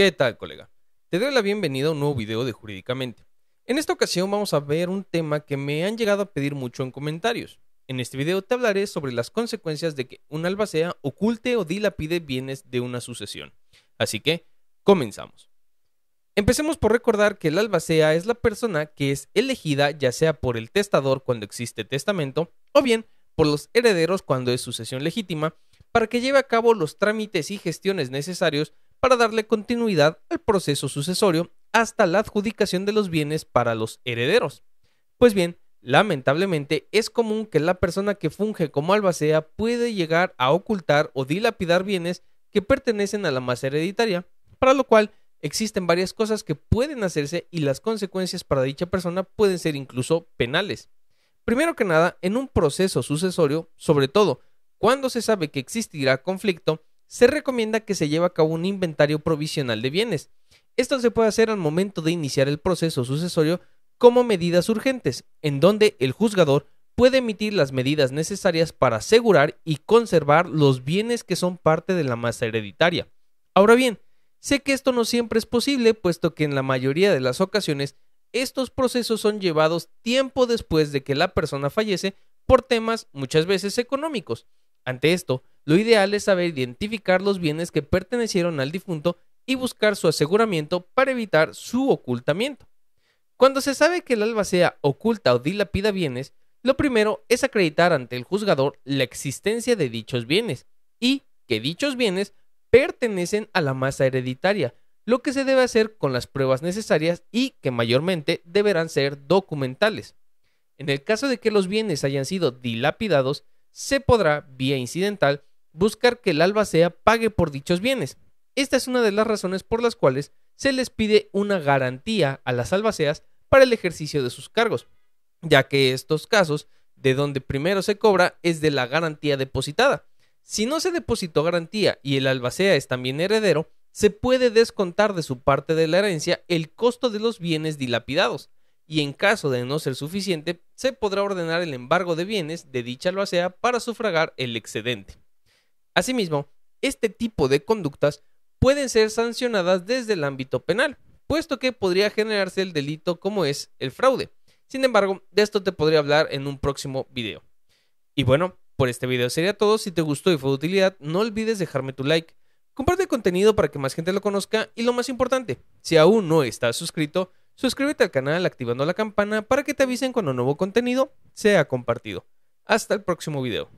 ¿Qué tal, colega? Te doy la bienvenida a un nuevo video de Jurídicamente. En esta ocasión vamos a ver un tema que me han llegado a pedir mucho en comentarios. En este video te hablaré sobre las consecuencias de que un albacea oculte o dilapide bienes de una sucesión. Así que, comenzamos. Empecemos por recordar que el albacea es la persona que es elegida ya sea por el testador cuando existe testamento o bien por los herederos cuando es sucesión legítima para que lleve a cabo los trámites y gestiones necesarios para darle continuidad al proceso sucesorio hasta la adjudicación de los bienes para los herederos. Pues bien, lamentablemente es común que la persona que funge como albacea puede llegar a ocultar o dilapidar bienes que pertenecen a la masa hereditaria, para lo cual existen varias cosas que pueden hacerse y las consecuencias para dicha persona pueden ser incluso penales. Primero que nada, en un proceso sucesorio, sobre todo cuando se sabe que existirá conflicto, se recomienda que se lleve a cabo un inventario provisional de bienes. Esto se puede hacer al momento de iniciar el proceso sucesorio como medidas urgentes, en donde el juzgador puede emitir las medidas necesarias para asegurar y conservar los bienes que son parte de la masa hereditaria. Ahora bien, sé que esto no siempre es posible, puesto que en la mayoría de las ocasiones estos procesos son llevados tiempo después de que la persona fallece por temas muchas veces económicos. Ante esto, lo ideal es saber identificar los bienes que pertenecieron al difunto y buscar su aseguramiento para evitar su ocultamiento. Cuando se sabe que el sea oculta o dilapida bienes, lo primero es acreditar ante el juzgador la existencia de dichos bienes y que dichos bienes pertenecen a la masa hereditaria, lo que se debe hacer con las pruebas necesarias y que mayormente deberán ser documentales. En el caso de que los bienes hayan sido dilapidados, se podrá, vía incidental, buscar que el albacea pague por dichos bienes. Esta es una de las razones por las cuales se les pide una garantía a las albaceas para el ejercicio de sus cargos, ya que estos casos de donde primero se cobra es de la garantía depositada. Si no se depositó garantía y el albacea es también heredero, se puede descontar de su parte de la herencia el costo de los bienes dilapidados y en caso de no ser suficiente, se podrá ordenar el embargo de bienes de dicha albacea para sufragar el excedente. Asimismo, este tipo de conductas pueden ser sancionadas desde el ámbito penal, puesto que podría generarse el delito como es el fraude. Sin embargo, de esto te podría hablar en un próximo video. Y bueno, por este video sería todo. Si te gustó y fue de utilidad, no olvides dejarme tu like. Comparte el contenido para que más gente lo conozca y lo más importante, si aún no estás suscrito, Suscríbete al canal activando la campana para que te avisen cuando nuevo contenido sea compartido. Hasta el próximo video.